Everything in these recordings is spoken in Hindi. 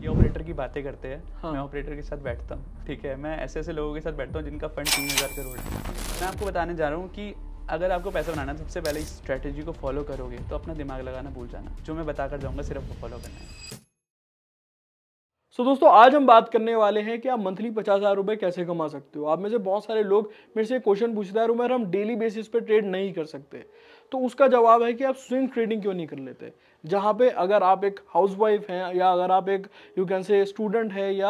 ये ऑपरेटर की बातें करते हैं हाँ। मैं ऑपरेटर के साथ बैठता हूँ ठीक है मैं ऐसे ऐसे लोगों के साथ बैठता हूँ जिनका फंड तीन हज़ार करोड़ है मैं आपको बताने जा रहा हूँ कि अगर आपको पैसा बनाना सबसे पहले इस स्ट्रेटेजी को फॉलो करोगे तो अपना दिमाग लगाना भूल जाना जो मैं बताकर कर जाऊँगा सिर्फ वो फॉलो करना है सो so, दोस्तों आज हम बात करने वाले हैं कि आप मंथली पचास हज़ार रुपये कैसे कमा सकते हो आप में से बहुत सारे लोग मेरे से क्वेश्चन पूछते हैं यार उमर हम डेली बेसिस पे ट्रेड नहीं कर सकते तो उसका जवाब है कि आप स्विंग ट्रेडिंग क्यों नहीं कर लेते जहाँ पे अगर आप एक हाउसवाइफ हैं या अगर आप एक यू कैन से स्टूडेंट हैं या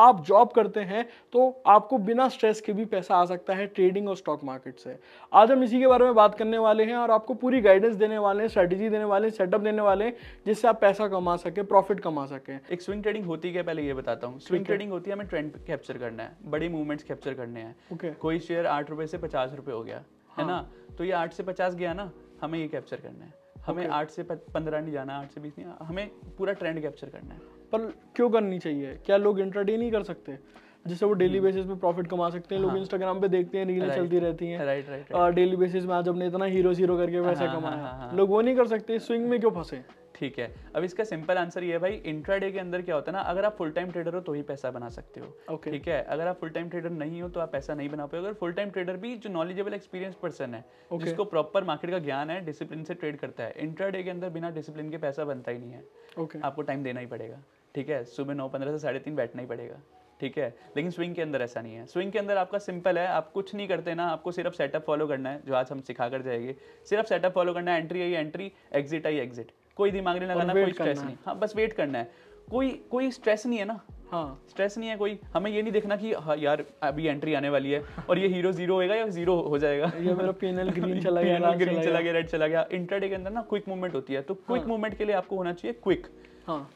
आप जॉब करते हैं तो आपको बिना स्ट्रेस के भी पैसा आ सकता है ट्रेडिंग और स्टॉक मार्केट से आज हम इसी के बारे में बात करने वाले हैं और आपको पूरी गाइडेंस देने वाले हैं स्ट्रेटजी देने वाले हैं सेटअप देने वाले हैं जिससे आप पैसा कमा सकें प्रॉफिट कमा सकें एक स्विंग ट्रेडिंग होती है पहले ये बताता हूँ स्विंग ट्रेडिंग होती है हमें ट्रेंड कैप्चर करना है बड़े मूवमेंट्स कैप्चर करने हैं कोई शेयर आठ रुपये से पचास रुपये हो गया है हाँ। ना तो ये आठ से पचास गया ना हमें ये कैप्चर करना है हमें okay. आठ से पंद्रह नहीं जाना आठ से बीस नहीं हमें पूरा ट्रेंड कैप्चर करना है पर क्यों करनी चाहिए क्या लोग इंट्राडे नहीं कर सकते जिससे वो डेली बेसिस hmm. पे प्रॉफिट कमा सकते हैं लोग इंस्टाग्राम हाँ। पे देखते हैं रील चलती रहती हैं राइट राइट डेली बेसिस में आज अपने इतना हीरो हीरो करके पैसा हाँ, हाँ, कमाया लोग वो नहीं कर सकते स्विंग में क्यों फंसे ठीक है अब इसका सिंपल आंसर ये है भाई इंट्राडे के अंदर क्या होता है ना अगर आप फुल टाइम ट्रेडर हो तो ही पैसा बना सकते हो okay. ठीक है अगर आप फुल टाइम ट्रेडर नहीं हो तो आप पैसा नहीं बना पाओगे अगर फुल टाइम ट्रेडर भी जो नॉलेजेबल एक्सपीरियंस पर्सन है okay. जिसको प्रॉपर मार्केट का ज्ञान है डिसिप्लिन से ट्रेड करता है इंट्राडे के अंदर बिना डिसिप्लिन के पैसा बनता ही नहीं है okay. आपको टाइम देना ही पड़ेगा ठीक है सुबह नौ पंद्रह से साढ़े तीन बैठना ही पड़ेगा ठीक है लेकिन स्विंग के अंदर ऐसा नहीं है स्विंग के अंदर आपका सिंपल है आप कुछ नहीं करते ना आपको सिर्फ सेटअप फॉलो करना है जो आज हम सिखा कर जाएंगे सिर्फ सेटअप फॉलो करना है एंट्री आई एंट्री एग्जिट आई एग्जिट कोई दिमाग नहीं लगाना कोई स्ट्रेस नहीं हाँ बस वेट करना है कोई कोई स्ट्रेस नहीं है ना हाँ स्ट्रेस नहीं है कोई हमें ये नहीं देखना कि हाँ यार अभी एंट्री आने वाली है और ये हीरो जीरो होएगा या जीरो हो जाएगा ये मेरा पेनल ग्रीन चला गया ग्रीन चला गया रेड चला गया इंटरडे के अंदर ना क्विक मूवमेंट होती है तो क्विक मूवमेंट हाँ। के लिए आपको होना चाहिए क्विक हाँ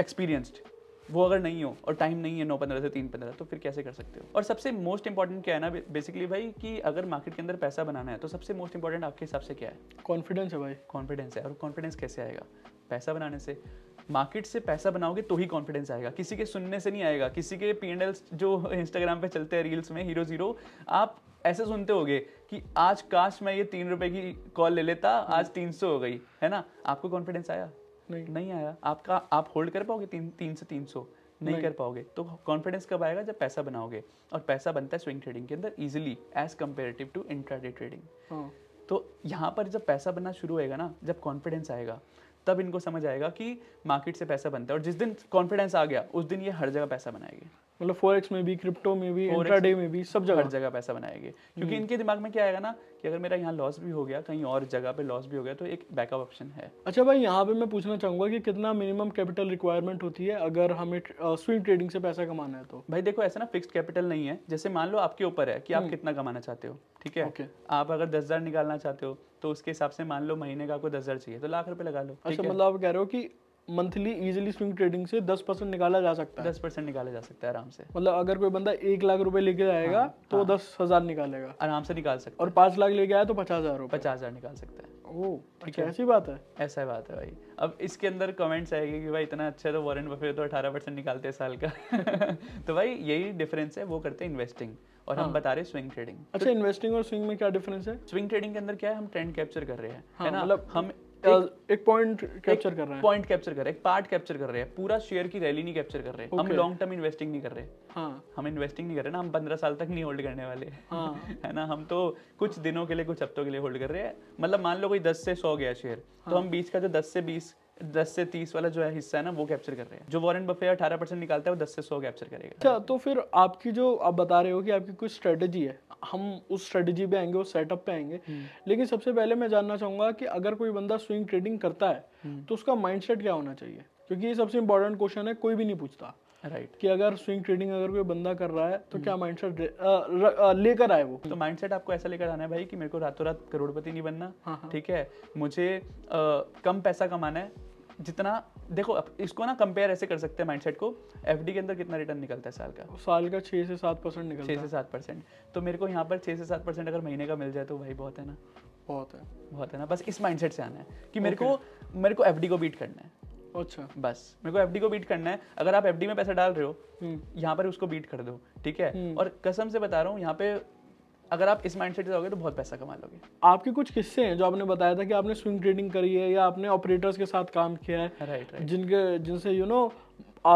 एक्सपीरियंस्ड वो अगर नहीं हो और टाइम नहीं है नौ पंद्रह से तीन पंद्रह तो फिर कैसे कर सकते हो और सबसे मोस्ट इंपॉर्टेंट क्या है ना बेसिकली भाई कि अगर मार्केट के अंदर पैसा बनाना है तो सबसे मोस्ट इंपॉर्टेंट आपके हिसाब से क्या है कॉन्फिडेंस है भाई कॉन्फिडेंस है और कॉन्फिडेंस कैसे आएगा पैसा बनाने से मार्केट से पैसा बनाओगे तो ही कॉन्फिडेंस आएगा किसी के सुनने से नहीं आएगा किसी के पी जो इंस्टाग्राम पे चलते हैं रील्स में हीरो जीरो आप ऐसे सुनते होगे कि आज काश मैं ये तीन रुपए की कॉल ले लेता आज तीन सौ हो गई है ना आपको कॉन्फिडेंस आया नहीं नहीं आया आपका आप होल्ड कर पाओगे तीन तीन से तीन सौ नहीं, नहीं कर पाओगे तो कॉन्फिडेंस कब आएगा जब पैसा बनाओगे और पैसा बनता है स्विंग ट्रेडिंग के अंदर easily as comparative to intraday trading तो यहाँ पर जब पैसा बनना शुरू होएगा ना जब कॉन्फिडेंस आएगा तब इनको समझ आएगा कि मार्केट से पैसा बनता है और जिस दिन कॉन्फिडेंस आ गया उस दिन ये हर जगह पैसा बनाएगी मतलब फोरेक्स में भी क्रिप्टो में भी इंट्राडे में भी सब जगह हर जगह पैसा बनाएंगे क्योंकि हम्म। इनके दिमाग में क्या आएगा ना कि अगर मेरा यहाँ लॉस भी हो गया कहीं और जगह पे लॉस भी हो गया तो एक बैकअप ऑप्शन है अच्छा भाई यहाँ पे मैं पूछना चाहूंगा कि कितना मिनिमम कैपिटल रिक्वायरमेंट होती है अगर हमें स्विंग ट्रेडिंग से पैसा कमाना है तो भाई देखो ऐसा ना फिक्स कैपिटल नहीं है जैसे मान लो आपके ऊपर है कि आप हम्म। कितना कमाना चाहते हो ठीक है आप अगर दस हज़ार निकालना चाहते हो तो उसके हिसाब से मान लो महीने का आपको दस हज़ार चाहिए तो लाख रुपए लगा लो अच्छा मतलब आप कह रहे हो कि मंथली इजीली स्विंग ट्रेडिंग से दस परसेंट निकाला जा सकता है दस परसेंट निकाला जा सकता है आराम से मतलब अगर कोई बंदा एक लाख रुपए लेके आएगा हाँ, तो हाँ, दस हजार निकालेगा आराम से निकाल सकता है और पांच लाख लेके आया तो पचास हजार पचास हजार निकाल सकता है ओ अच्छा ऐसी बात है ऐसा बात है भाई अब इसके अंदर कमेंट्स आएगी कि भाई इतना अच्छा तो वॉरेन बफे तो अठारह परसेंट निकालते हैं साल का तो भाई यही डिफरेंस है वो करते हैं इन्वेस्टिंग और हाँ। हम बता रहे हैं स्विंग ट्रेडिंग अच्छा इन्वेस्टिंग तो और स्विंग में क्या डिफरेंस है स्विंग ट्रेडिंग के अंदर क्या है हम ट्रेंड कैप्चर कर रहे हैं हाँ, है ना मतलब हम एक पॉइंट कैप्चर कर रहे हैं पॉइंट कैप्चर कर रहे हैं पार्ट कैप्चर कर रहे हैं पूरा शेयर की रैली नहीं कैप्चर कर रहे हैं हम लॉन्ग टर्म इन्वेस्टिंग नहीं कर रहे हाँ हम इन्वेस्टिंग नहीं कर रहे ना हम पंद्रह साल तक नहीं होल्ड करने वाले हाँ है ना हम तो कुछ दिनों के लिए कुछ हफ्तों के लिए होल्ड कर रहे हैं मतलब मान लो कोई दस से सौ गया शेयर तो हाँ। हम बीच का जो दस से बीस दस से तीस वाला जो है हिस्सा है ना वो कैप्चर कर रहे हैं जो वॉरेन बफे अठारह परसेंट निकालता है वो दस से सौ कैप्चर करेगा अच्छा तो फिर आपकी जो आप बता रहे हो कि आपकी कुछ स्ट्रेटेजी है हम उस स्ट्रेटजी पे आएंगे उस सेटअप पे आएंगे हम्म। लेकिन सबसे पहले मैं जानना चाहूंगा कि अगर कोई बंदा स्विंग ट्रेडिंग करता है हम्म। तो उसका माइंडसेट क्या होना चाहिए क्योंकि ये सबसे इंपॉर्टेंट क्वेश्चन है कोई भी नहीं पूछता राइट right. कि अगर स्विंग ट्रेडिंग अगर कोई बंदा कर रहा है तो हम्म। क्या माइंडसेट लेकर आए वो तो माइंडसेट आपको ऐसा लेकर आना है भाई कि मेरे को रातों रात करोड़पति नहीं बनना हाँ, हाँ। ठीक है मुझे आ, कम पैसा कमाना है जितना देखो इसको ना कंपेयर ऐसे कर सकते हैं माइंडसेट को एफडी के अंदर कितना रिटर्न निकलता है साल का साल का छः से सात परसेंट निकलता छः से सात परसेंट तो मेरे को यहाँ पर छः से सात परसेंट अगर महीने का मिल जाए तो भाई बहुत है ना बहुत है बहुत है ना बस इस माइंडसेट से आना है कि मेरे को मेरे को एफ को बीट करना है अच्छा बस मेरे को एफ को बीट करना है अगर आप एफ में पैसा डाल रहे हो हम्म। यहाँ पर उसको बीट कर दो ठीक है हम्म। और कसम से बता रहा हूँ यहाँ पे अगर आप इस सेट से तो बहुत पैसा कमा लोगे आपके कुछ किस्से हैं जो आपने बताया था कि आपने स्विंग ट्रेडिंग करी है या आपने ऑपरेटर्स के साथ काम किया है राइट राइट जिनके जिनसे यू नो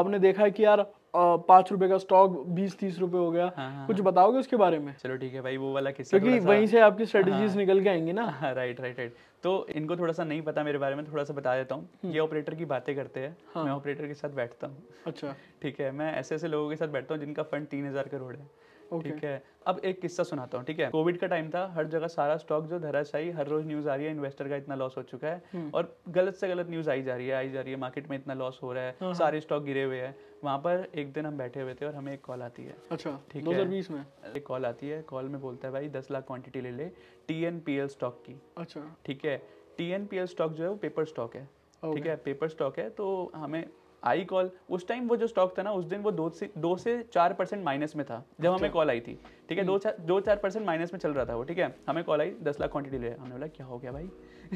आपने देखा है कि यार पाँच रुपए का स्टॉक बीस तीस रुपए हो गया हाँ, हाँ, कुछ हाँ। बताओगे उसके बारे में चलो ठीक है भाई वो वाला किस्सा क्योंकि वहीं से आपकी स्ट्रेटेजीज हाँ, निकल के आएंगी ना राइट राइट राइट तो इनको थोड़ा सा नहीं पता मेरे बारे में थोड़ा सा बता देता हूँ ये हम्म। ऑपरेटर की बातें करते हैं हाँ। मैं ऑपरेटर के साथ बैठता हूँ अच्छा ठीक है मैं ऐसे ऐसे लोगों के साथ बैठता हूँ जिनका फंड तीन हजार करोड़ है ठीक है अब एक किस्सा सुनाता हूँ ठीक है कोविड का टाइम था हर जगह सारा स्टॉक जो धराशाई हर रोज न्यूज आ रही है इन्वेस्टर का इतना लॉस हो चुका है हम्म। और गलत से गलत न्यूज आई जा रही है आई जा रही है मार्केट में इतना लॉस हो रहा है हाँ, हाँ। सारे स्टॉक गिरे हुए हैं वहाँ पर एक दिन हम बैठे हुए थे और हमें एक कॉल आती है अच्छा ठीक दो में एक कॉल आती है कॉल में बोलता है भाई दस लाख क्वांटिटी ले ले T N P L stock की अच्छा ठीक है T N P L stock जो है वो पेपर स्टॉक है ठीक है पेपर स्टॉक है तो हमें आई कॉल उस टाइम वो जो स्टॉक था ना उस दिन वो दो से दो से चार परसेंट माइनस में था जब हमें कॉल अच्छा। आई थी ठीक है दो हम्म। चार दो चार परसेंट माइनस में चल रहा था वो ठीक है हमें कॉल आई दस लाख क्वांटिटी ले हमने बोला क्या हो गया भाई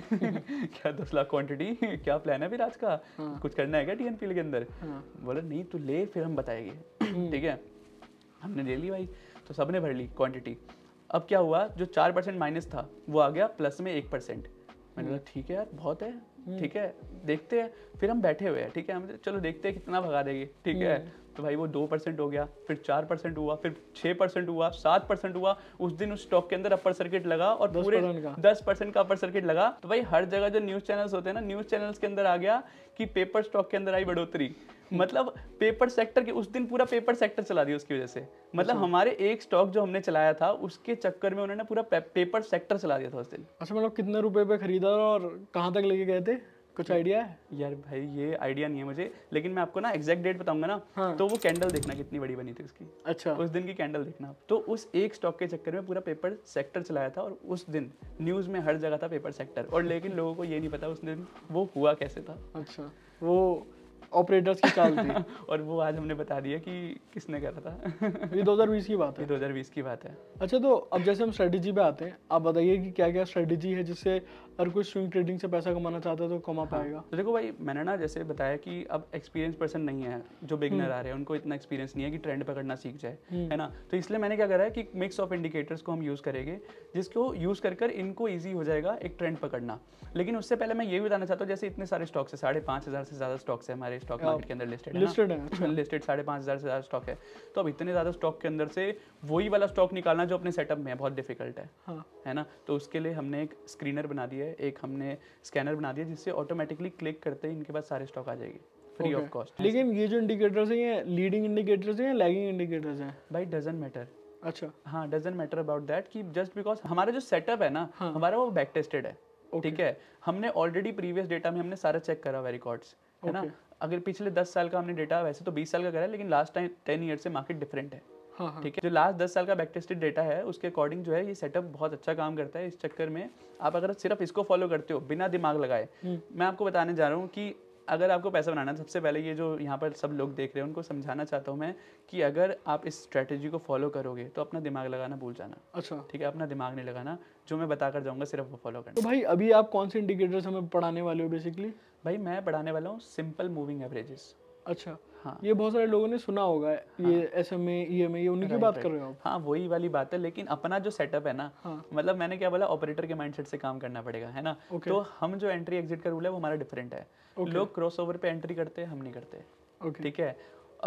क्या दस लाख क्वांटिटी क्या प्लान है फिर आज का हाँ। कुछ करना है क्या टीएनपीएल के अंदर हाँ। बोला नहीं तू ले फिर हम बताएंगे हम्म। ठीक है हमने ले ली भाई तो सब ने भर ली क्वांटिटी अब क्या हुआ जो चार परसेंट माइनस था वो आ गया प्लस में एक परसेंट मैंने बोला ठीक है यार बहुत है ठीक है देखते हैं फिर हम बैठे हुए हैं ठीक है हम चलो देखते हैं कितना भगा देगी ठीक है हम्म। तो भाई वो दो परसेंट हो गया फिर चार परसेंट हुआ फिर छह परसेंट हुआ सात परसेंट हुआ उस दिन उस स्टॉक के अंदर अपर सर्किट लगा और पूरे दस परसेंट का अपर सर्किट लगा तो भाई हर जगह जो न्यूज़ चैनल्स होते हैं ना न्यूज़ चैनल्स के अंदर आ गया कि पेपर स्टॉक के अंदर आई बढ़ोतरी हम्म। मतलब पेपर सेक्टर के उस दिन पूरा पेपर सेक्टर चला दिया उसकी वजह से मतलब अच्छा। हमारे एक स्टॉक जो हमने चलाया था उसके चक्कर में उन्होंने पूरा पेपर सेक्टर चला दिया था उस दिन अच्छा मतलब कितने रुपए पे खरीदा और कहाँ तक लेके गए थे कुछ आइडिया है यार भाई ये आइडिया नहीं है मुझे लेकिन मैं आपको ना एग्जैक्ट डेट बताऊंगा ना हाँ। तो वो कैंडल देखना कितनी बड़ी बनी थी उसकी अच्छा उस दिन की कैंडल देखना तो उस एक स्टॉक के चक्कर में पूरा पेपर सेक्टर चलाया था और उस दिन न्यूज में हर जगह था पेपर सेक्टर और लेकिन लोगों को ये नहीं पता उस दिन वो हुआ कैसे था अच्छा वो ऑपरेटर्स की चाल थी और वो आज हमने बता दिया कि किसने करा था ये 2020 की बात है ये 2020 की बात है अच्छा तो अब जैसे हम स्ट्रेटजी पे आते हैं आप बताइए कि क्या क्या स्ट्रेटजी है जिससे और कुछ स्विंग ट्रेडिंग से पैसा कमाना चाहता है तो कमा हाँ। पाएगा तो देखो भाई मैंने ना जैसे बताया कि अब एक्सपीरियंस पर्सन नहीं है जो बिगनर हम्म। आ रहे हैं उनको इतना एक्सपीरियंस नहीं है कि ट्रेंड पकड़ना सीख जाए हम्म। है ना तो इसलिए मैंने क्या करा है कि मिक्स ऑफ इंडिकेटर्स को हम यूज़ करेंगे जिसको यूज़ कर कर इनको ईजी हो जाएगा एक ट्रेंड पकड़ना लेकिन उससे पहले मैं ये भी बताना चाहता हूँ जैसे इतने सारे स्टॉक्स है साढ़े पाँच हज़ार से ज़्यादा स्टॉक्स है हमारे स्टॉक मार्केट के अंदर लिस्टेड लिस्टेड है लिस्टेड अच्छा। साढ़े पाँच हज़ार से ज़्यादा स्टॉक है तो अब इतने ज़्यादा स्टॉक के अंदर से वही वाला स्टॉक निकालना जो अपने सेटअप में है बहुत डिफिकल्ट है हाँ। है ना तो उसके लिए हमने एक स्क्रीनर बना दिया है एक हमने स्कैनर बना दिया जिससे ऑटोमेटिकली क्लिक करते ही इनके पास सारे स्टॉक आ जाएगी फ्री ऑफ कॉस्ट लेकिन ये जो इंडिकेटर्स हैं ये लीडिंग इंडिकेटर्स हैं या लैगिंग इंडिकेटर्स हैं बाई डजेंट मैटर अच्छा हाँ डजेंट मैटर अबाउट दैट कि जस्ट बिकॉज हमारा जो सेटअप है ना हाँ. हमारा वो बैक टेस्टेड है ठीक okay. है हमने ऑलरेडी प्रीवियस डेटा में हमने सारा चेक करा हुआ रिकॉर्ड्स है ना अगर पिछले दस साल का हमने डेटा वैसे तो बीस साल का करा है लेकिन लास्ट टाइम टेन ईयर से मार्केट डिफरेंट है हाँ, हाँ। ठीक है जो लास्ट दस साल का बैकटेस्टेड डेटा है उसके अकॉर्डिंग जो है ये सेटअप बहुत अच्छा काम करता है इस चक्कर में आप अगर सिर्फ इसको फॉलो करते हो बिना दिमाग लगाए हम्म। मैं आपको बताने जा रहा हूँ कि अगर आपको पैसा बनाना है सबसे पहले ये जो यहाँ पर सब लोग देख रहे हैं उनको समझाना चाहता हूँ मैं कि अगर आप इस स्ट्रैटेजी को फॉलो करोगे तो अपना दिमाग लगाना भूल जाना अच्छा ठीक है अपना दिमाग नहीं लगाना जो मैं बताकर जाऊँगा सिर्फ वो फॉलो करना तो भाई अभी आप कौन से इंडिकेटर्स हमें पढ़ाने वाले हो बेसिकली भाई मैं पढ़ाने वाला हूँ सिंपल मूविंग एवरेजेस अच्छा हाँ ये बहुत सारे लोगों ने सुना होगा हाँ, e ये एस एम ई एम ये उनकी बात कर रहे हो हाँ वही वाली बात है लेकिन अपना जो सेटअप है ना हाँ, मतलब मैंने क्या बोला ऑपरेटर के माइंडसेट से काम करना पड़ेगा है ना तो हम जो एंट्री एग्जिट का रूल है वो हमारा डिफरेंट है लोग क्रॉस ओवर पे एंट्री करते हैं हम नहीं करते ठीक है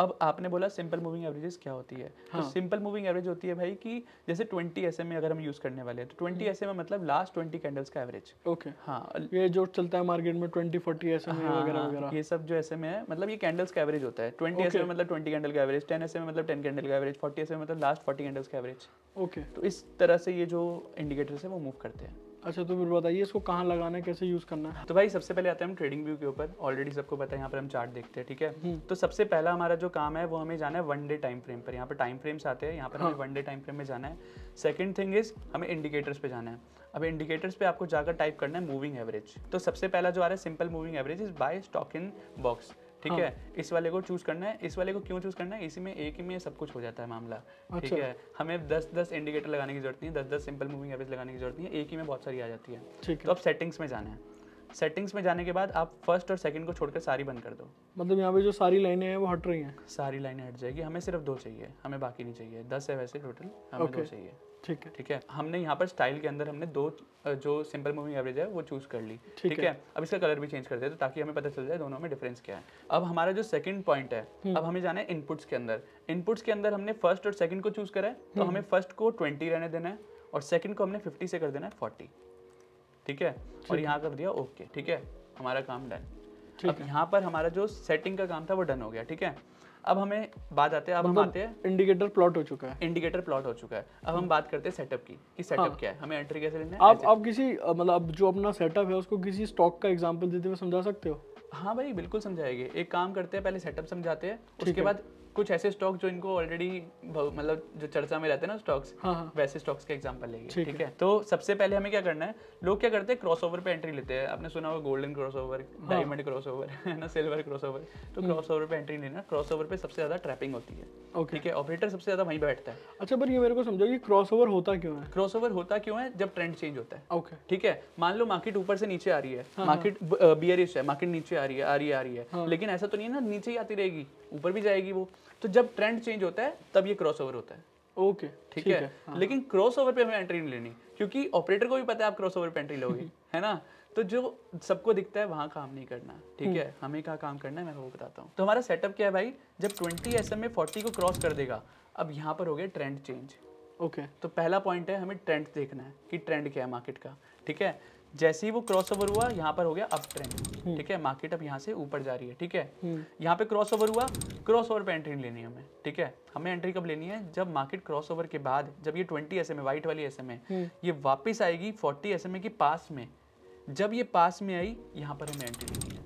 अब आपने बोला सिंपल मूविंग एवरेजेस क्या होती है तो हाँ. तो सिंपल मूविंग एवरेज होती है भाई कि जैसे 20 एस में अगर हम यूज करने वाले हैं तो 20 एस में मतलब लास्ट 20 कैंडल्स का एवरेज ओके okay. हाँ ये जो चलता है मार्केट में 20 40 एस एम वगैरह ये सब जो एस है मतलब ये कैंडल्स का एवरेज होता है 20 एस मतलब 20 कैंडल का एवरेज 10 एस में मतलब 10 कैंडल का एवरेज 40 एस में मतलब लास्ट 40 कैंडल्स का एवरेज ओके तो इस तरह से ये जो इंडिकेटर्स है वो मूव करते हैं अच्छा तो फिर बताइए इसको कहाँ लगाना है कैसे यूज़ करना है तो भाई सबसे पहले आते हैं हम ट्रेडिंग व्यू के ऊपर ऑलरेडी सबको पता है यहाँ पर हम चार्ट देखते हैं ठीक है हम्म। तो सबसे पहला हमारा जो काम है वो हमें जाना है वन डे टाइम फ्रेम पर यहाँ पर टाइम फ्रेम्स आते हैं यहाँ पर हमें वन डे टाइम फ्रेम में जाना है सेकेंड थिंग इज हमें इंडिकेटर्स पे जाना है अब इंडिकेटर्स पे आपको जाकर टाइप करना है मूविंग एवरेज तो सबसे पहला जो आ रहा है simple moving average is buy stock in box ठीक है हाँ। इस वाले को चूज करना है इस वाले को क्यों चूज करना है इसी में एक ही में सब कुछ हो जाता है मामला ठीक अच्छा। है हमें दस दस इंडिकेटर लगाने की जरूरत नहीं है दस दस सिंपल मूविंग एवरेज लगाने की जरूरत नहीं है एक ही में बहुत सारी आ जाती है तो अब सेटिंग्स में जाना है सेटिंग्स में जाने के बाद आप फर्स्ट और सेकंड को छोड़कर सारी बंद कर दो मतलब यहाँ पे जो सारी लाइनें हैं वो हट रही हैं सारी लाइनें हट जाएगी हमें सिर्फ दो चाहिए हमें बाकी नहीं चाहिए दस है वैसे टोटल हमें okay. दो चाहिए ठीक है ठीक है हमने यहाँ पर स्टाइल के अंदर हमने दो जो सिंपल मूविंग एवरेज है वो चूज कर ली ठीक है अब इसका कलर भी चेंज कर दे तो ताकि हमें पता चल जाए दोनों में डिफरेंस क्या है अब हमारा जो सेकंड पॉइंट है हम्म। अब हमें जाना है इनपुट्स के अंदर इनपुट्स के अंदर हमने फर्स्ट और सेकंड को चूज करा है तो हम्म। हमें फर्स्ट को ट्वेंटी रहने देना है और सेकंड को हमने फिफ्टी से कर देना है फोर्टी ठीक है और यहाँ कर दिया ओके ठीक है हमारा काम डन अब यहाँ पर हमारा जो सेटिंग का काम था वो डन हो गया ठीक है अब हमें बात आते हैं अब हम मतलब आते हैं इंडिकेटर प्लॉट हो चुका है इंडिकेटर प्लॉट हो चुका है अब हम बात करते हैं सेटअप की कि सेटअप हाँ। क्या है हमें एंट्री कैसे लेना है आप आप किसी मतलब जो अपना सेटअप है उसको किसी स्टॉक का एग्जांपल देते हुए समझा सकते हो हाँ भाई बिल्कुल समझाएंगे एक काम करते हैं पहले सेटअप समझाते हैं उसके बाद कुछ ऐसे स्टॉक जो इनको ऑलरेडी मतलब जो चर्चा में रहते हैं ना स्टॉक्स हाँ हाँ। वैसे स्टॉक्स के एग्जाम्पल लेंगे ठीक, ठीक है तो सबसे पहले हमें क्या करना है लोग क्या करते हैं क्रॉसओवर पे एंट्री लेते हैं आपने सुना होगा गोल्डन क्रॉसओवर डायमंड क्रॉसओवर है ना सिल्वर क्रॉसओवर तो क्रॉसओवर हम्म। पे एंट्री लेना क्रॉसओवर पे सबसे ज्यादा ट्रैपिंग होती है ठीक है ऑपरेटर सबसे ज्यादा वहीं बैठता है अच्छा पर ये मेरे को समझो कि क्रॉसओवर होता क्यों है क्रॉसओवर होता क्यों है जब ट्रेंड चेंज होता है ओके ठीक है मान लो मार्केट ऊपर से नीचे आ रही है मार्केट हाँ, हाँ। बियरिश है मार्केट नीचे आ रही है आ रही है आ रही है हाँ। लेकिन ऐसा तो नहीं है ना नीचे ही आती रहेगी ऊपर भी जाएगी वो तो जब ट्रेंड चेंज होता है तब ये ओवर होता है ओके ठीक, है, है हाँ। लेकिन क्रॉसओवर पर हमें एंट्री नहीं लेनी क्योंकि ऑपरेटर को भी पता है आप ओवर पर एंट्री लोगे है ना तो जो सबको दिखता है वहाँ काम नहीं करना ठीक हम्म। है हमें कहाँ काम करना है मैं वो बताता हूँ तो हमारा सेटअप क्या है भाई जब ट्वेंटी एस एम फोर्टी को क्रॉस कर देगा अब यहाँ पर हो गया ट्रेंड चेंज ओके okay. तो पहला पॉइंट है हमें ट्रेंड देखना है कि ट्रेंड क्या है मार्केट का ठीक है जैसे ही वो क्रॉस ओवर हुआ यहाँ पर हो गया अप ट्रेंड हम्म। ठीक है मार्केट अब यहाँ से ऊपर जा रही है ठीक है हम्म। यहाँ पे क्रॉस ओवर हुआ क्रॉस ओवर पे एंट्री लेनी है हमें ठीक है हमें एंट्री कब लेनी है जब मार्केट क्रॉस ओवर के बाद जब ये ट्वेंटी एस एम व्हाइट वाली एस एम हम्म। ये वापिस आएगी फोर्टी एस के पास में जब ये पास में आई यहाँ पर हमें एंट्री लेनी है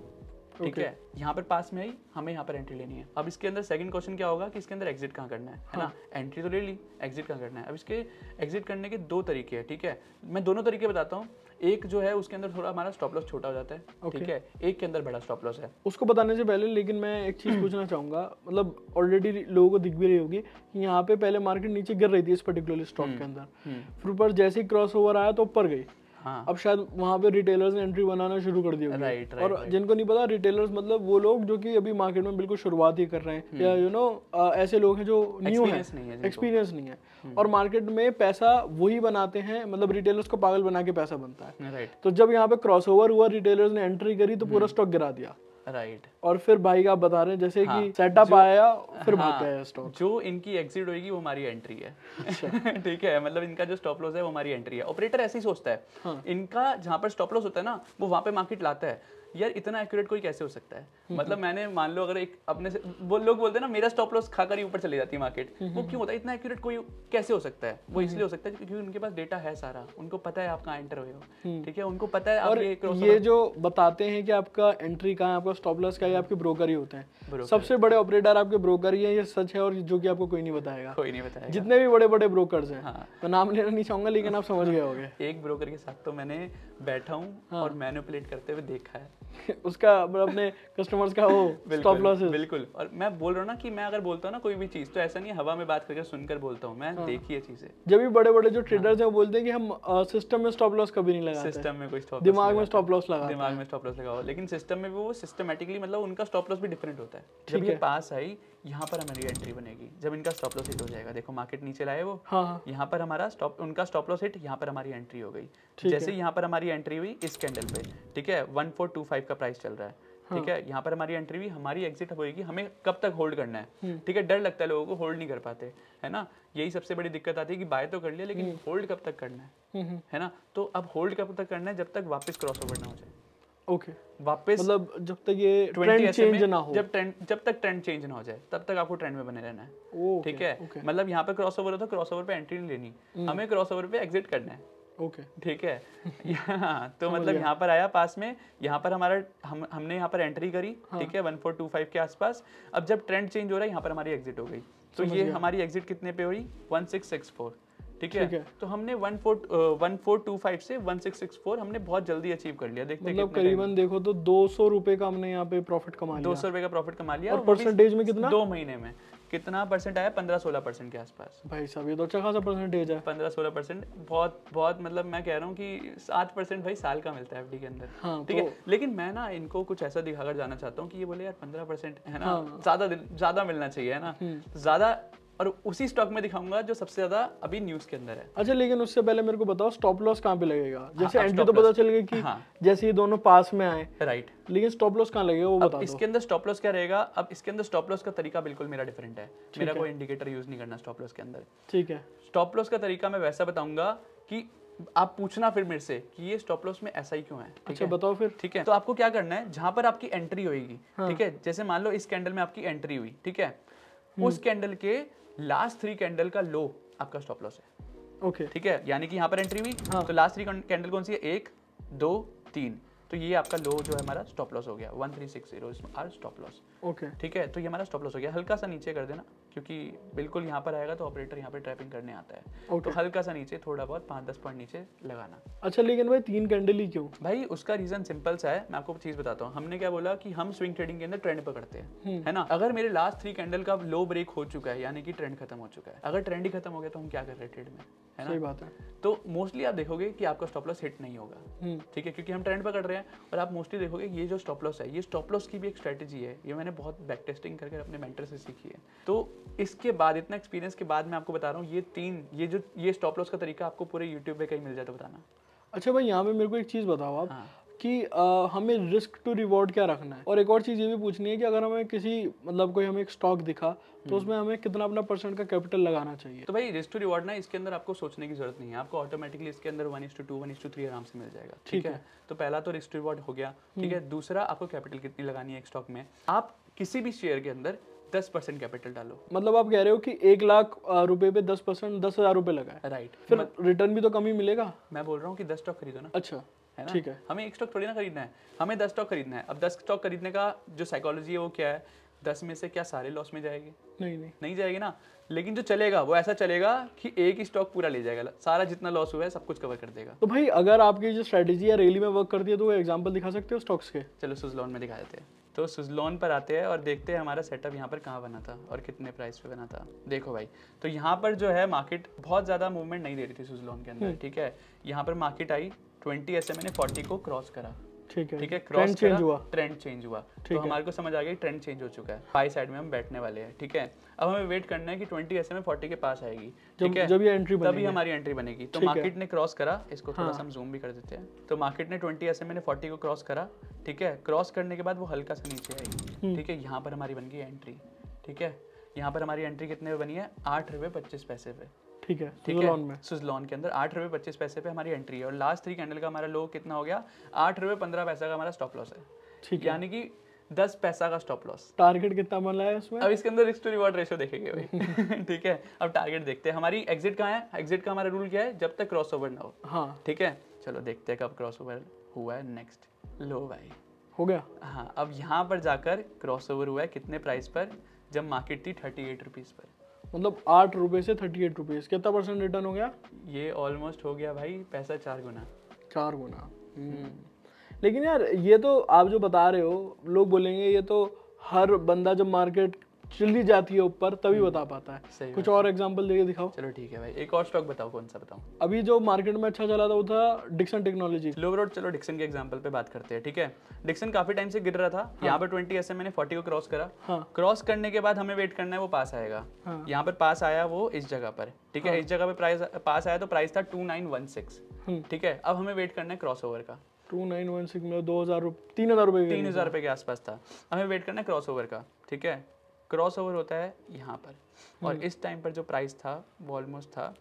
ठीक okay. है यहाँ पर पास में आई हमें यहाँ पर एंट्री लेनी है अब इसके अंदर सेकंड क्वेश्चन क्या होगा कि इसके अंदर एग्जिट कहाँ करना है है हाँ. ना एंट्री तो ले ली एग्जिट कहाँ करना है अब इसके एग्जिट करने के दो तरीके हैं ठीक है मैं दोनों तरीके बताता हूँ एक जो है उसके अंदर थोड़ा हमारा स्टॉप लॉस छोटा हो जाता है okay. ठीक है एक के अंदर बड़ा स्टॉप लॉस है उसको बताने से पहले लेकिन मैं एक चीज़ हम्म। पूछना चाहूंगा मतलब ऑलरेडी लोगों को दिख भी रही होगी कि यहाँ पे पहले मार्केट नीचे गिर रही थी इस पर्टिकुलर हम्म। स्टॉक के अंदर हम्म। फिर ऊपर जैसे ही क्रॉस ओवर आया तो ऊपर गई हाँ. अब शायद वहाँ पे रिटेलर्स ने एंट्री बनाना शुरू कर दिया राइट, राइट, और राइट. जिनको नहीं पता रिटेलर्स मतलब वो लोग जो कि अभी मार्केट में बिल्कुल शुरुआत ही कर रहे हैं हम्म। या यू नो ऐसे लोग हैं जो न्यू है एक्सपीरियंस नहीं है हम्म। और मार्केट में पैसा वही बनाते हैं मतलब रिटेलर्स को पागल बना के पैसा बनता है तो जब यहाँ पे क्रॉस हुआ रिटेलर्स ने एंट्री करी तो पूरा स्टॉक हम्म। गिरा दिया राइट और फिर भाई का बता रहे हैं जैसे हाँ, कि सेटअप आया फिर हाँ, भाग गया स्टॉक जो इनकी एग्जिट होगी वो हमारी एंट्री है अच्छा। ठीक है मतलब इनका जो स्टॉप लॉस है वो हमारी एंट्री है ऑपरेटर ऐसे ही सोचता है हाँ, इनका जहाँ पर स्टॉप लॉस होता है ना वो वहाँ पे मार्केट लाता है यार इतना एक्यूरेट कोई कैसे हो सकता है हम्म, हम्म। मतलब मैंने मान लो अगर एक अपने से वो लोग बोलते हैं ना मेरा स्टॉप लॉस खाकर ही ऊपर चली जाती है मार्केट हम्म, वो क्यों होता है इतना एक्यूरेट कोई कैसे हो सकता है वो इसलिए हो सकता है क्योंकि उनके पास डेटा है सारा उनको पता है आप कहाँ एंटर हुए हो ठीक है उनको पता है और ये जो बताते हैं कि आपका एंट्री कहाँ आपका स्टॉप लॉस का आपके ब्रोकर ही होते हैं सबसे बड़े ऑपरेटर आपके ब्रोकर ही है ये सच है और जो की आपको कोई नहीं बताएगा कोई नहीं बताएगा जितने भी बड़े बड़े ब्रोकर है मैं नाम लेना नहीं चाहूंगा लेकिन आप समझ गए एक ब्रोकर के साथ तो मैंने बैठा हूँ हाँ। और मैनिपुलेट करते हुए देखा है उसका मतलब अपने कस्टमर्स का वो स्टॉप लॉस बिल्कुल और मैं बोल रहा हूँ ना कि मैं अगर बोलता हूँ ना कोई भी चीज़ तो ऐसा नहीं हवा में बात करके सुनकर बोलता हूँ मैं हाँ। देखी है चीज़ें जब भी बड़े बड़े जो ट्रेडर्स हाँ। हैं वो बोलते हैं कि हम आ, सिस्टम में स्टॉप लॉस कभी नहीं लगाते सिस्टम में कोई स्टॉप दिमाग में स्टॉप लॉस लगा दिमाग में स्टॉप लॉस लगाओ लेकिन सिस्टम में भी वो सिस्टमेटिकली मतलब उनका स्टॉप लॉस भी डिफरेंट होता है जब ये पास आई यहाँ पर हमारी एंट्री बनेगी जब इनका स्टॉप लॉस हिट हो जाएगा देखो मार्केट नीचे लाए वो हाँ, हाँ। यहाँ पर हमारा स्टॉप उनका स्टॉप लॉस हिट यहाँ पर हमारी एंट्री हो गई जैसे यहाँ पर हमारी एंट्री हुई इस कैंडल पे ठीक है वन फोर टू फाइव का प्राइस चल रहा है ठीक हाँ। है यहाँ पर हमारी एंट्री हाँ। हुई हमारी एग्जिट होगी हमें कब तक होल्ड करना है हम्म। ठीक है डर लगता है लोगों को होल्ड नहीं कर पाते है ना यही सबसे बड़ी दिक्कत आती है कि बाय तो कर लिया लेकिन होल्ड हम्म। कब तक करना है हम्म, है ना तो अब होल्ड कब तक करना है जब तक वापस क्रॉस ओवर ना हो जाए ओके वापस मतलब जब तक ये ट्रेंड चेंज ना हो जब ट्रेंड जब तक ट्रेंड चेंज ना हो जाए तब तक आपको ट्रेंड में बने रहना है ठीक है मतलब यहाँ पे क्रॉसओवर हो तो क्रॉसओवर पे एंट्री नहीं लेनी हम्म। हमें क्रॉसओवर पे एग्जिट करना है ओके ठीक है तो मतलब यहाँ पर आया पास में यहाँ पर हमारा हम हमने यहाँ पर एंट्री करी हाँ। ठीक है वन फोर टू फाइव के आसपास अब जब ट्रेंड चेंज हो रहा है यहाँ पर हमारी एग्जिट हो गई तो ये हमारी एग्जिट कितने पे हुई वन सिक्स सिक्स फोर ठीक है? तो हमने one four one four two five से वन सिक्स सिक्स फोर हमने बहुत जल्दी अचीव कर लिया देखते मतलब करीबन देखो तो दो सौ रुपए का हमने यहाँ पे प्रॉफिट कमा लिया दो सौ रुपए का प्रॉफिट कमा लिया और परसेंटेज में कितना दो महीने में कितना परसेंट आया पंद्रह सोलह परसेंट के आसपास भाई साहब ये तो अच्छा खासा परसेंटेज है पंद्रह सोलह परसेंट बहुत बहुत मतलब मैं कह रहा हूँ कि सात परसेंट भाई साल का मिलता है एफडी के अंदर हाँ, ठीक तो... है लेकिन मैं ना इनको कुछ ऐसा दिखाकर जाना चाहता हूँ कि ये बोले यार पंद्रह परसेंट है ना हाँ, ज्यादा ज्यादा मिलना चाहिए है ना हम्म। ज्यादा और उसी स्टॉक में दिखाऊंगा जो सबसे ज्यादा अभी न्यूज के अंदर है अच्छा लेकिन उससे पहले मेरे को बताओ स्टॉप लॉस कहाँ पे लगेगा हाँ, जैसे हाँ, एंट्री तो पता चल गया कि हाँ। जैसे ये दोनों पास में आए राइट लेकिन स्टॉप लॉस कहाँ लगेगा वो अब बता इसके अंदर स्टॉप लॉस क्या रहेगा अब इसके अंदर स्टॉप लॉस का तरीका बिल्कुल मेरा डिफरेंट है मेरा कोई इंडिकेटर यूज नहीं करना स्टॉप लॉस के अंदर ठीक है स्टॉप लॉस का तरीका मैं वैसा बताऊंगा की आप पूछना फिर मेरे से कि ये स्टॉप लॉस में ऐसा ही क्यों है ठीक अच्छा है? बताओ फिर ठीक है तो आपको क्या करना है जहां पर आपकी एंट्री होगी हाँ। ठीक हाँ। है जैसे मान लो इस कैंडल में आपकी एंट्री हुई ठीक है हम्म। उस कैंडल के लास्ट थ्री कैंडल का लो आपका स्टॉप लॉस है ओके okay. ठीक है यानी कि यहाँ पर एंट्री हुई हाँ. तो लास्ट थ्री कैंडल कौन सी है एक दो तीन तो ये आपका लो जो है हमारा स्टॉप लॉस हो गया one three six zero stop loss okay ठीक है तो ये हमारा स्टॉप लॉस हो गया हल्का सा नीचे कर देना क्योंकि बिल्कुल यहाँ पर आएगा तो ऑपरेटर यहाँ पर ट्रैपिंग करने आता है okay. तो हल्का सा नीचे थोड़ा बहुत पाँच दस पॉइंट नीचे लगाना अच्छा लेकिन भाई तीन कैंडल ही क्यों भाई उसका रीजन सिंपल सा है मैं आपको चीज़ बताता हूँ हमने क्या बोला कि हम स्विंग ट्रेडिंग के अंदर ट्रेंड पकड़ते हैं हम्म। है ना अगर मेरे लास्ट थ्री कैंडल का लो ब्रेक हो चुका है यानी कि ट्रेंड खत्म हो चुका है अगर ट्रेंड ही खत्म हो गया तो हम क्या कर रहे हैं ट्रेड में है ना सही बात है तो मोस्टली आप देखोगे कि आपका स्टॉप लॉस हिट नहीं होगा हम्म। ठीक है क्योंकि हम ट्रेंड पकड़ रहे हैं और आप मोस्टली देखोगे ये जो स्टॉप लॉस है ये स्टॉप लॉस की भी एक स्ट्रेटेजी है ये मैंने बहुत बैक टेस्टिंग करके अपने मेंटर से सीखी है तो इसके बाद इतना एक्सपीरियंस के बाद मैं आपको बता रहा हूँ ये तीन ये जो ये स्टॉप लॉस का तरीका आपको पूरे यूट्यूब पे कहीं मिल जाता बताना अच्छा भाई यहाँ पे मेरे को एक चीज़ बताओ आप हाँ। कि आ, हमें रिस्क टू रिवॉर्ड क्या रखना है और एक और चीज़ ये भी पूछनी है कि अगर हमें किसी मतलब कोई हमें एक स्टॉक दिखा तो हम्म। उसमें हमें कितना अपना परसेंट का कैपिटल लगाना चाहिए तो भाई रिस्क टू रिवॉर्ड ना इसके अंदर आपको सोचने की जरूरत नहीं है आपको ऑटोमेटिकली इसके अंदर one two two one two three आराम से मिल जाएगा ठीक है तो पहला तो रिस्क टू रिवॉर्ड हो गया ठीक है हम्म। दूसरा आपको कैपिटल कितनी लगानी है एक स्टॉक में आप किसी भी शेयर के अंदर दस परसेंट कैपिटल डालो मतलब आप कह रहे हो कि एक लाख रुपए पे दस परसेंट दस हजार रुपए लगा है राइट right. फिर रिटर्न भी तो कम ही मिलेगा मैं बोल रहा हूँ कि दस स्टॉक खरीदो ना अच्छा है ना ठीक है हमें एक स्टॉक थोड़ी ना खरीदना है हमें दस स्टॉक खरीदना है अब दस स्टॉक खरीदने का जो साइकोलॉजी है वो क्या है दस में से क्या सारे लॉस में जाएंगे नहीं नहीं नहीं जाएगी ना लेकिन जो चलेगा वो ऐसा चलेगा कि एक ही स्टॉक पूरा ले जाएगा सारा जितना लॉस हुआ है सब कुछ कवर कर देगा तो भाई अगर आपकी जो स्ट्रेटेजी है रेली में वर्क करती है तो एग्जाम्पल दिखा सकते हो स्टॉक्स के चलो सुजलॉन में दिखा देते हैं तो सुजलोन पर आते हैं और देखते हैं हमारा सेटअप यहाँ पर कहाँ बना था और कितने प्राइस पे बना था देखो भाई तो यहाँ पर जो है मार्केट बहुत ज़्यादा मूवमेंट नहीं दे रही थी सुजलोन के अंदर हम्म। ठीक है यहाँ पर मार्केट आई ट्वेंटी एस ने फोर्टी को क्रॉस करा ठीक है क्रॉस चेंज हुआ ट्रेंड चेंज हुआ तो हमारे को समझ आ गया ट्रेंड चेंज हो चुका है साइड में हम बैठने वाले हैं ठीक है अब हमें वेट करना है कि 20 में 40 के पास आएगी ठीक है जब ये एंट्री तभी हमारी एंट्री बनेगी तो मार्केट ने क्रॉस करा इसको थोड़ा हाँ। सा हम जूम भी कर देते हैं तो मार्केट ने 20 एस 40 को क्रॉस करा ठीक है क्रॉस करने के बाद वो हल्का सा नीचे आएगी हम्म। ठीक है यहाँ पर हमारी बन गई एंट्री ठीक है यहाँ पर हमारी एंट्री कितने पे बनी है आठ रुपये पच्चीस पैसे पे ठीक है में सुजलॉन के अंदर आठ पच्चीस पैसे पे हमारी एंट्री है और लास्ट थ्री कैंडल का हमारा लो कितना हो गया आठ पंद्रह पैसा का हमारा स्टॉप लॉस है ठीक है यानी कि दस पैसा का स्टॉप लॉस टारगेट कितना उसमें अब इसके अंदर रिस्क टू रिवॉर्ड रेशियो देखेंगे भाई ठीक है अब टारगेट देखते हैं हमारी एग्जिट कहाँ है एग्जिट का हमारा रूल क्या है जब तक क्रॉस ओवर ना हो हाँ ठीक है चलो देखते हैं कब क्रॉस ओवर हुआ है नेक्स्ट लो भाई हो गया हाँ अब यहाँ पर जाकर क्रॉस ओवर हुआ है कितने प्राइस पर जब मार्केट थी थर्टी एट रुपीज़ पर मतलब आठ रुपये से थर्टी एट रुपीज़ कितना परसेंट रिटर्न हो गया ये ऑलमोस्ट हो गया भाई पैसा चार गुना चार गुना हम्म। लेकिन यार ये तो आप जो बता रहे हो लोग बोलेंगे ये तो हर बंदा जब मार्केट चिल्ली जाती है ऊपर तभी हम्म। बता पाता है सही कुछ और एग्जाम्पल देके दिखाओ चलो ठीक है भाई एक और स्टॉक बताओ कौन सा बताओ अभी जो मार्केट में अच्छा चला था वो था डिक्सन टेक्नोलॉजी लो लोवरोड चलो डिक्सन के एग्जाम्पल पे बात करते हैं ठीक है डिक्सन काफी टाइम से गिर रहा था हाँ। यहाँ पर ट्वेंटी एस मैंने फोर्टी को क्रॉस करा हाँ। क्रॉस करने के बाद हमें वेट करना है वो पास आएगा हाँ। यहाँ पर पास आया वो इस जगह पर ठीक है हाँ। इस जगह पे प्राइस पास आया तो प्राइस था टू हम्म। ठीक है अब हमें वेट करना है क्रॉस ओवर का टू नाइन वन सिक्स में दो हजार तीन हजार रुपये तीन हजार रुपये के आसपास था हमें वेट करना है क्रॉस ओवर का ठीक है क्रॉस ओवर होता है यहाँ पर और हम्म। इस टाइम पर जो प्राइस था वो ऑलमोस्ट था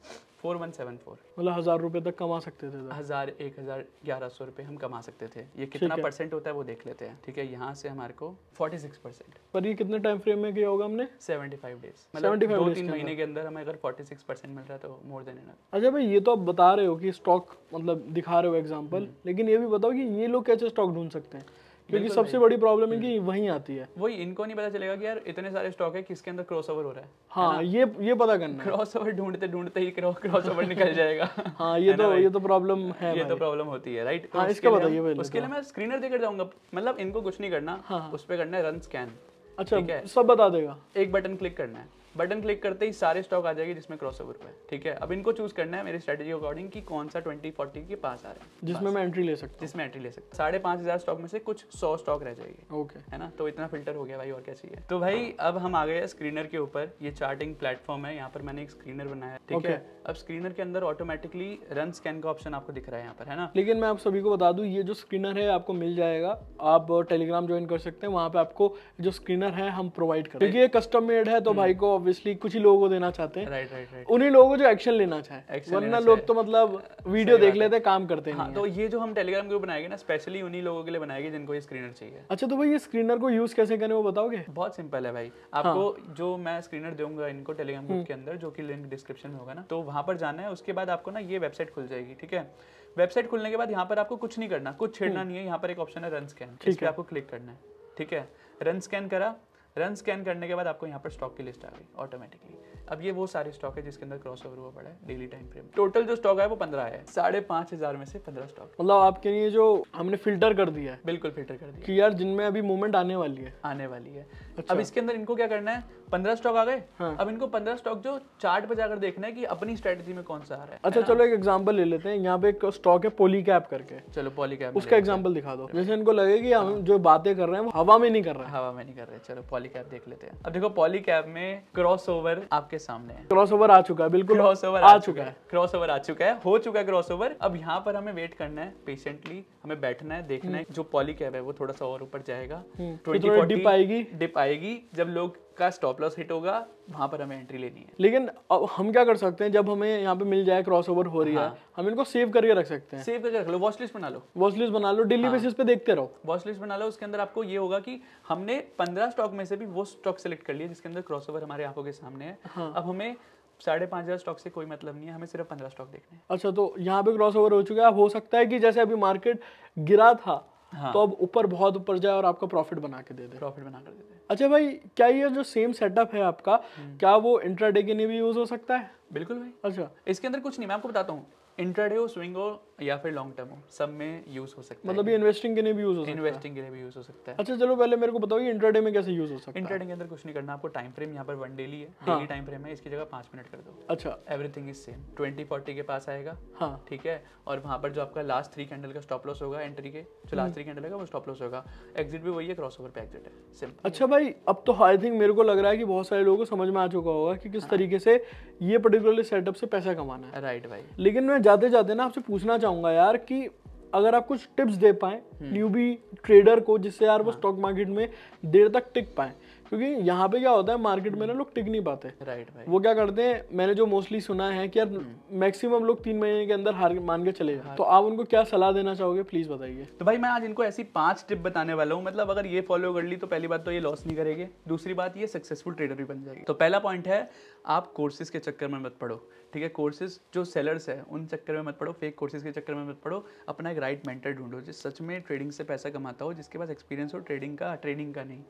फोर वन सेवन फोर मतलब हज़ार रुपये तक कमा सकते थे हज़ार एक हज़ार ग्यारह सौ रुपये हम कमा सकते थे ये कितना परसेंट होता है वो देख लेते हैं ठीक है यहाँ से हमारे को फोर्टी सिक्स परसेंट पर ये कितने टाइम फ्रेम में किया होगा हमने सेवेंटी फाइव डेज मतलब दो तीन महीने के अंदर हमें अगर फोर्टी सिक्स परसेंट मिल रहा है तो मोर देन इनफ अच्छा भाई ये तो आप बता रहे हो कि स्टॉक मतलब दिखा रहे हो एग्जाम्पल हम्म। लेकिन ये भी बताओ कि ये लोग कैसे स्टॉक ढूंढ सकते हैं क्योंकि सबसे बड़ी प्रॉब्लम इनकी हम्म। वहीं आती है वही इनको नहीं पता चलेगा कि यार इतने सारे स्टॉक है किसके अंदर क्रॉसओवर हो रहा है हाँ ये ये पता करना क्रॉसओवर ढूंढते ढूंढते ही क्रॉसओवर निकल जाएगा हाँ ये तो ये तो प्रॉब्लम है ये तो प्रॉब्लम होती है राइट तो हाँ इसका बताइए उसके तो। लिए मैं स्क्रीनर देकर जाऊंगा मतलब इनको कुछ नहीं करना हाँ, हाँ। उस पर करना है रन स्कैन अच्छा सब बता देगा एक बटन क्लिक करना है बटन क्लिक करते ही सारे स्टॉक आ जाएगी जिसमें क्रॉस ओवर पे ठीक है अब इनको चूज करना है मेरी स्ट्रेटेजी अकॉर्डिंग कि कौन सा ट्वेंटी फोर्टी के पास आ रहा है जिसमें मैं एंट्री ले सकता जिसमें एंट्री ले सकता साढ़े पांच हज़ार स्टॉक में से कुछ सौ स्टॉक रह जाएगी ओके है ना तो इतना फिल्टर हो गया भाई और क्या चाहिए तो भाई अब हम आ गए स्क्रीनर के ऊपर ये चार्टिंग प्लेटफॉर्म है यहाँ पर मैंने एक स्क्रीनर बनाया ठीक है अब स्क्रीनर के अंदर ऑटोमेटिकली रन स्कैन का ऑप्शन आपको दिख रहा है यहाँ पर है ना लेकिन मैं आप सभी को बता दू ये जो स्क्रीनर है आपको मिल जाएगा आप टेलीग्राम ज्वाइन कर सकते हैं वहाँ पे आपको जो स्क्रीनर है हम प्रोवाइड करें क्योंकि ये कस्टम मेड है तो हम्म। भाई को ऑब्वियसली कुछ ही लोगों को देना चाहते हैं राइट राइट राइट उन्हीं लोगों को जो एक्शन लेना चाहे वरना लोग तो मतलब वीडियो देख लेते हैं काम करते हैं हाँ, तो ये जो हम टेलीग्राम ग्रुप बनाएंगे ना स्पेशली उन्हीं लोगों के लिए बनाएंगे जिनको ये स्क्रीनर चाहिए अच्छा तो भाई ये स्क्रीनर को यूज कैसे करें वो बताओगे बहुत सिंपल है भाई आपको हाँ। जो मैं स्क्रीनर दूंगा इनको टेलीग्राम हम्म। ग्रुप के अंदर जो कि लिंक डिस्क्रिप्शन में होगा ना तो वहां पर जाना है उसके बाद आपको ना ये वेबसाइट खुल जाएगी ठीक है वेबसाइट खुलने के बाद यहाँ पर आपको कुछ नहीं करना कुछ छेड़ना हम्म। नहीं है यहाँ पर एक ऑप्शन है रन स्कैन इस पर आपको क्लिक करना है ठीक है रन स्कैन करा रन स्कैन करने के बाद आपको यहाँ पर स्टॉक की लिस्ट आ गई ऑटोमेटिकली अब ये वो सारे स्टॉक है जिसके अंदर क्रॉस ओवर हुआ पड़ा है डेली टाइम फ्रेम टोटल जो स्टॉक है वो पंद्रह है साढ़े पांच हजार में से पंद्रह स्टॉक मतलब आपके लिए जो हमने फिल्टर कर दिया है बिल्कुल फिल्टर कर दिया यार जिनमें अभी मूवमेंट आने वाली है आने वाली है अच्छा। अब इसके अंदर इनको क्या करना है पंद्रह स्टॉक आ गए हाँ। अब इनको पंद्रह स्टॉक जो चार्ट पर जाकर देखना है कि अपनी स्ट्रेटेजी में कौन सा आ रहा है अच्छा चलो एक एग्जांपल ले लेते हैं यहाँ पे एक स्टॉक है पोली कैप करके चलो पोली कैप उसका एग्जाम्पल दिखा दो जैसे इनको लगे की हम जो बातें कर रहे हैं वो हवा में नहीं कर रहे हवा में नहीं कर रहे चलो पोली पॉलीकैप देख लेते हैं अब देखो पॉलीकैप में क्रॉस ओवर आपके सामने है ओवर आ चुका है बिल्कुल क्रॉस ओवर आ चुका है क्रॉस ओवर आ चुका है हो चुका है क्रॉस ओवर अब यहाँ पर हमें वेट करना है पेशेंटली हमें बैठना है देखना है हम्म। जो पॉलीकैप है वो थोड़ा सा और ऊपर जाएगा ट्वेंटी हम्म। तो डिप आएगी डिप आएगी जब लोग का स्टॉप लॉस हिट होगा वहां पर हमें एंट्री लेनी है लेकिन अब हम क्या कर सकते हैं जब हमें यहाँ पे मिल जाए क्रॉस ओवर हो रही हाँ। है हम इनको सेव करके रख सकते हैं सेव करके रख लो वॉच लिस्ट बना लो वॉच लिस्ट बना लो डेली हाँ। बेसिस पे देखते रहो वॉच लिस्ट बना लो उसके अंदर आपको ये होगा कि हमने पंद्रह स्टॉक में से भी वो स्टॉक सेलेक्ट कर लिया जिसके अंदर क्रॉस ओवर हमारे आंखों के सामने है हाँ। अब हमें साढ़े पांच हज़ार स्टॉक से कोई मतलब नहीं है हमें सिर्फ पंद्रह स्टॉक देखने अच्छा तो यहाँ पे क्रॉस ओवर हो चुका है अब हो सकता है कि जैसे अभी मार्केट गिरा था हाँ. तो अब ऊपर बहुत ऊपर जाए और आपका प्रॉफिट बना के दे दे प्रॉफिट बना कर दे दे अच्छा भाई क्या ये जो सेम सेटअप है आपका हम्म। क्या वो इंट्राडे के लिए भी यूज हो सकता है बिल्कुल भाई अच्छा इसके अंदर कुछ नहीं मैं आपको बताता हूँ इंट्राडे हो स्विंग हो या फिर लॉन्ग टर्म हो सब में यूज हो सकता है मतलब इन्वेस्टिंग के लिए भी यूज हो सकता है इन्वेस्टिंग के लिए भी यूज हो सकता है अच्छा चलो पहले मेरे को बताओ ये इंट्राडे में कैसे यूज हो सकता है इंट्राडे के अंदर कुछ नहीं करना आपको टाइम फ्रेम यहाँ पर वन डेली है डेली टाइम फ्रेम है इसकी जगह पांच मिनट कर दो अच्छा everything is same twenty forty के पास आएगा हाँ ठीक है और वहाँ पर जो आपका लास्ट थ्री कैंडल का स्टॉप लॉस होगा एंट्री के जो लास्ट थ्री कैंडल है वो स्टॉप लॉस होगा एग्जिट भी वही है क्रॉस ओवर पे एग्जिट है सिंपल अच्छा भाई अब तो आई थिंक मेरे को लग रहा है कि बहुत सारे लोगों को समझ में आ चुका होगा कि किस हाँ। तरीके से ये पर्टिकुलरली सेटअप से पैसा कमाना है राइट भाई लेकिन मैं जाते जाते ना आपसे पूछना चाहूंगा यार कि अगर आप कुछ टिप्स दे पाए न्यूबी ट्रेडर को जिससे यार वो स्टॉक हाँ। मार्केट में देर तक टिक पाए क्योंकि यहाँ पे क्या होता है मार्केट में ना लोग टिक नहीं पाते राइट भाई वो क्या करते हैं मैंने जो मोस्टली सुना है कि यार मैक्सिमम लोग तीन महीने के अंदर हार मान के चले जाए हाँ। तो आप उनको क्या सलाह देना चाहोगे प्लीज बताइए तो भाई मैं आज इनको ऐसी पांच टिप बताने वाला हूँ मतलब अगर ये फॉलो कर ली तो पहली बात तो ये लॉस नहीं करेगी दूसरी बात ये सक्सेसफुल ट्रेडर भी बन जाएगी तो पहला पॉइंट है आप कोर्सेज के चक्कर में मत पढ़ो ठीक है कोर्सेज जो सेलर्स है उन चक्कर में मत पढ़ो फेक कोर्सेज के चक्कर में मत पढ़ो अपना एक राइट मेंटर ढूंढो जिस सच में ट्रेडिंग से पैसा कमाता हो जिसके पास एक्सपीरियंस हो ट्रेडिंग का ट्रेडिंग का नहीं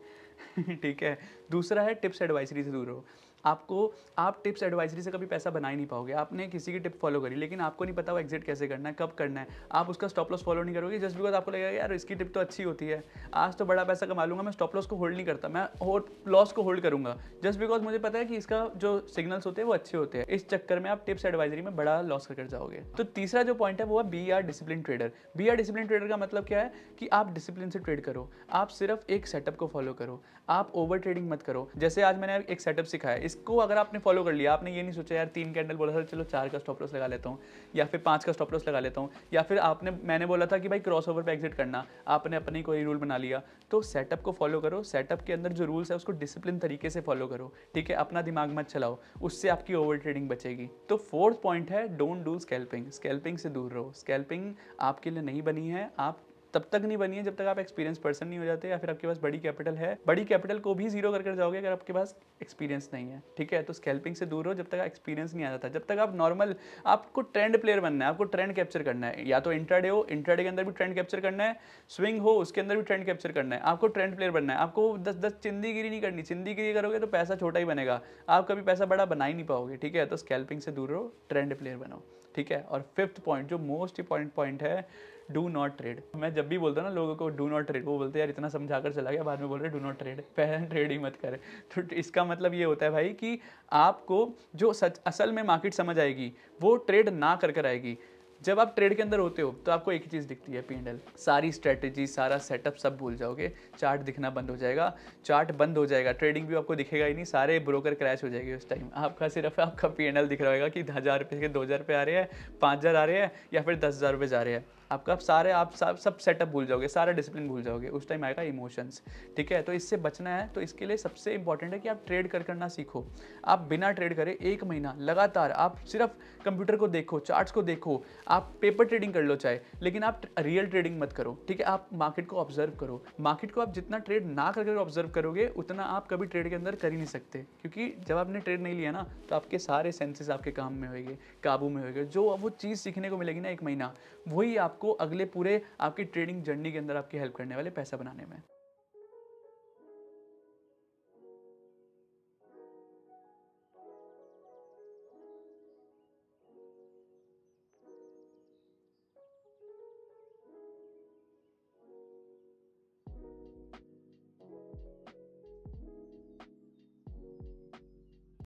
ठीक है दूसरा है टिप्स एडवाइसरी से दूर रहो आपको आप टिप्स एडवाइजरी से कभी पैसा बना ही नहीं पाओगे आपने किसी की टिप फॉलो करी लेकिन आपको नहीं पता वो एग्जिट कैसे करना है कब करना है आप उसका स्टॉप लॉस फॉलो नहीं करोगे जस्ट बिकॉज आपको लगेगा यार इसकी टिप तो अच्छी होती है आज तो बड़ा पैसा कमा लूंगा मैं स्टॉप लॉस को होल्ड नहीं करता मैं और लॉस को होल्ड करूंगा जस्ट बिकॉज मुझे पता है कि इसका जो सिग्नल्स होते हैं वो अच्छे होते हैं इस चक्कर में आप टिप्स एडवाइजरी में बड़ा लॉस कर जाओगे तो तीसरा जो पॉइंट है वो है be a discipline trader be a discipline trader का मतलब क्या है कि आप डिसिप्लिन से ट्रेड करो आप सिर्फ एक सेटअप को फॉलो करो आप ओवर ट्रेडिंग मत करो जैसे आज मैंने एक सेटअप सिखाया इस इसको अगर आपने फॉलो कर लिया आपने ये नहीं सोचा यार तीन कैंडल बोला था चलो चार का स्टॉप लॉस लगा लेता हूँ या फिर पाँच का स्टॉप लॉस लगा लेता हूँ या फिर आपने मैंने बोला था कि भाई क्रॉस ओवर पर एग्जिट करना आपने अपनी कोई रूल बना लिया तो सेटअप को फॉलो करो सेटअप के अंदर जो रूल्स है उसको डिसिप्लिन तरीके से फॉलो करो ठीक है अपना दिमाग मत चलाओ उससे आपकी ओवर ट्रेडिंग बचेगी तो फोर्थ पॉइंट है डोंट डू स्कैल्पिंग स्कैल्पिंग से दूर रहो स्कैल्पिंग आपके लिए नहीं बनी है आप तब तक नहीं बनी है जब तक आप एक्सपीरियंस पर्सन नहीं हो जाते या फिर आपके पास बड़ी कैपिटल है बड़ी कैपिटल को भी जीरो करके जाओगे अगर आपके पास एक्सपीरियंस नहीं है ठीक है तो स्कैल्पिंग से दूर हो जब तक एक्सपीरियंस नहीं आ जाता जब तक आप नॉर्मल आपको ट्रेंड प्लेयर बनना है आपको ट्रेंड कैप्चर करना है या तो इंटरडे हो इंटरडे के अंदर भी ट्रेंड कैप्चर करना है स्विंग हो उसके अंदर भी ट्रेंड कैप्चर करना है आपको ट्रेंड प्लेयर बनना है आपको दस दस चिंदीगिरी नहीं करनी चिंदीगिरी करोगे तो पैसा छोटा ही बनेगा आप कभी पैसा बड़ा बना ही नहीं पाओगे ठीक है तो स्कैल्पिंग से दूर रहो ट्रेंड प्लेयर बनो ठीक है और फिफ्थ पॉइंट जो मोस्ट इंपॉर्टेंट पॉइंट है डू नॉट ट्रेड मैं जब भी बोलता हूँ ना लोगों को डू नॉट ट्रेड वो बोलते यार इतना समझा कर चला गया बाद में बोल रहे डू नॉट ट्रेड पहले ट्रेड ही मत करें तो इसका मतलब ये होता है भाई कि आपको जो सच असल में मार्केट समझ आएगी वो ट्रेड ना कर कर आएगी जब आप ट्रेड के अंदर होते हो तो आपको एक ही चीज़ दिखती है पी एंड एल सारी स्ट्रेटेजी सारा सेटअप सब भूल जाओगे चार्ट दिखना बंद हो जाएगा चार्ट बंद हो जाएगा ट्रेडिंग भी आपको दिखेगा ही नहीं सारे ब्रोकर क्रैश हो जाएगी उस टाइम आपका सिर्फ आपका पी एंड एल दिख रहा होगा कि हज़ार रुपये के दो हज़ार रुपये आ रहे हैं पाँच हज़ार आ रहे हैं या फिर दस हज़ार रुपये जा रहे हैं आपका आप सारे आप सब सब सेटअप भूल जाओगे सारा डिसिप्लिन भूल जाओगे उस टाइम आएगा इमोशंस ठीक है तो इससे बचना है तो इसके लिए सबसे इंपॉर्टेंट है कि आप ट्रेड कर करना सीखो आप बिना ट्रेड करे एक महीना लगातार आप सिर्फ कंप्यूटर को देखो चार्ट्स को देखो आप पेपर ट्रेडिंग कर लो चाहे लेकिन आप रियल ट्रेडिंग मत करो ठीक है आप मार्केट को ऑब्जर्व करो मार्केट को आप जितना ट्रेड ना करके ऑब्जर्व करोगे उतना आप कभी ट्रेड के अंदर कर ही नहीं सकते क्योंकि जब आपने ट्रेड नहीं लिया ना तो आपके सारे सेंसेस आपके काम में होएंगे काबू में होएंगे जो वो चीज़ सीखने को मिलेगी ना एक महीना वही आप आपको अगले पूरे आपकी ट्रेडिंग जर्नी के अंदर आपकी हेल्प करने वाले पैसा बनाने में